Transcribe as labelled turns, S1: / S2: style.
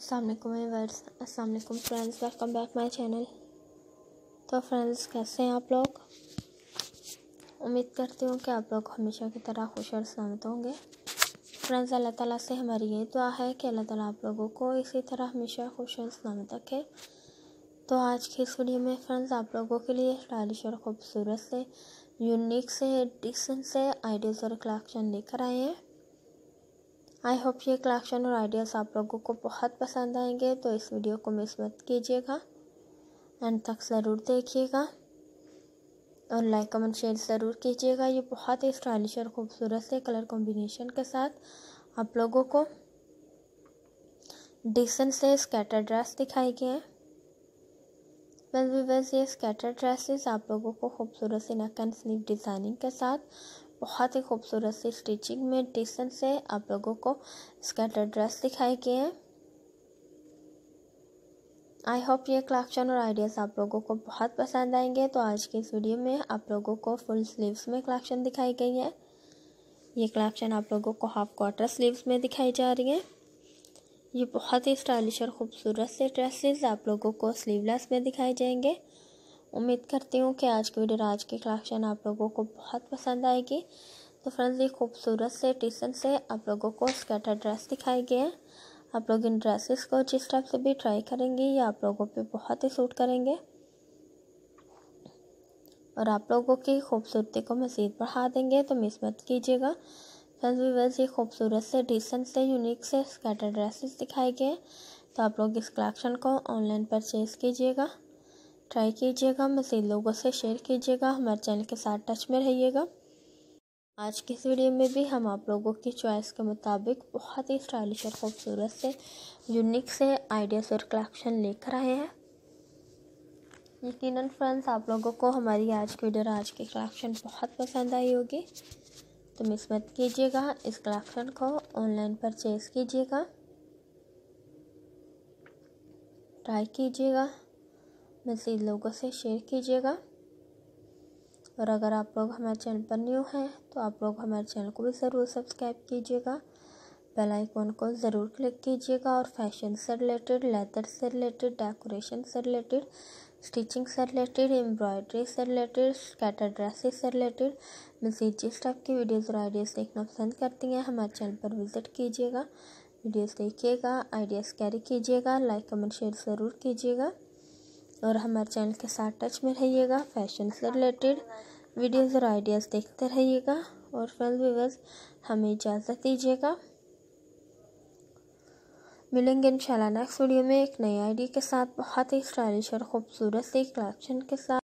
S1: असलम वर्स असलम friends welcome back my channel तो फ्रेंड्स कैसे हैं आप लोग उम्मीद करती हूँ कि आप लोग हमेशा की तरह खुश और सहमत होंगे फ्रेंड्स अल्लाह ताला से हमारी ये दुआ है कि अल्लाह ताला आप लोगों को इसी तरह हमेशा खुश और सहमत रखे तो आज की इस वीडियो में फ्रेंड्स आप लोगों के लिए स्टाइलिश और ख़ूबसूरत से यूनिक से डिसेंट से आइडियाज़ और कलेक्शन लेकर आए हैं आई होप ये कलेक्शन और आइडियाज़ आप लोगों को बहुत पसंद आएंगे तो इस वीडियो को मिस मत कीजिएगा एंड तक ज़रूर देखिएगा और लाइक कमेंट शेयर ज़रूर कीजिएगा ये बहुत ही स्टाइलिश और ख़ूबसूरत से कलर कॉम्बिनेशन के साथ आप लोगों को डिसेंट से स्केटर ड्रेस दिखाई गए हैं भी बस ये स्केटर ड्रेसेस आप लोगों को खूबसूरत से नक एंड स्लीव डिज़ाइनिंग के साथ बहुत ही खूबसूरत सी स्टिचिंग में डिसेंट से आप लोगों को स्केटर ड्रेस दिखाई गए हैं आई होप ये कलेक्शन और आइडियाज़ आप लोगों को बहुत पसंद आएंगे तो आज की इस वीडियो में आप लोगों को फुल स्लीव्स में कलेक्शन दिखाई गई है ये कलेक्शन आप लोगों को हाफ क्वार्टर स्लीव्स में दिखाई जा रही है ये बहुत ही स्टाइलिश और ख़ूबसूरत से ड्रेसेस आप लोगों को स्लीवलेस में दिखाई जाएंगे उम्मीद करती हूँ कि आज की वीडियो आज की कलेक्शन आप लोगों को बहुत पसंद आएगी तो फ्रेंड्स ये खूबसूरत से टीसन से आप लोगों को स्कैटर ड्रेस दिखाई गए हैं आप लोग इन ड्रेसेस को जिस टाइप से भी ट्राई करेंगे ये आप लोगों पे बहुत ही सूट करेंगे और आप लोगों की खूबसूरती को मज़ीद बढ़ा देंगे तो मिस मत कीजिएगा फ्रेंड्स वीवर्स ये खूबसूरत से डिसन से यूनिक से स्कैटर ड्रेसेस दिखाई गए हैं तो आप लोग इस कलेक्शन को ऑनलाइन परचेज़ कीजिएगा ट्राई कीजिएगा मज़ीद लोगों से शेयर कीजिएगा हमारे चैनल के साथ टच में रहिएगा आज की इस वीडियो में भी हम आप लोगों की चॉइस के मुताबिक बहुत ही स्टाइलिश और ख़ूबसूरत से यूनिक से आइडियाज़ और कलेक्शन लेकर आए हैं यकीनन फ्रेंड्स आप लोगों को हमारी आज की वीडियो आज की कलेक्शन बहुत पसंद आई होगी तो मिस मत कीजिएगा इस कलेक्शन को ऑनलाइन परचेज़ कीजिएगा ट्राई कीजिएगा मज़ीद लोगों से शेयर कीजिएगा और अगर आप लोग हमारे चैनल पर न्यू हैं तो आप लोग हमारे चैनल को भी ज़रूर सब्सक्राइब कीजिएगा बेल आइकॉन को ज़रूर क्लिक कीजिएगा और फैशन से रिलेटेड लेदर से रिलेटेड डेकोरेशन से रिलेटेड स्टिचिंग से रिलेटेड एम्ब्रॉयडरी से रिलेटेड स्कैटर ड्रेसेस से रिलेटेड मज़ीद जिस टाइप की वीडियोज़ और आइडियाज़ देखना पसंद करती हैं हमारे चैनल पर विज़िट कीजिएगा वीडियोस देखिएगा आइडियाज़ कैरी कीजिएगा लाइक कमेंट शेयर ज़रूर कीजिएगा और हमारे चैनल के साथ टच में रहिएगा फैशन से रिलेटेड वीडियोस और आइडियाज़ देखते रहिएगा और फ्रेंड व्यूवर्स हमें इजाज़त दीजिएगा मिलेंगे इंशाल्लाह नेक्स्ट वीडियो में एक नई आईडी के साथ बहुत ही स्टाइलिश और ख़ूबसूरत सी कलेक्शन के साथ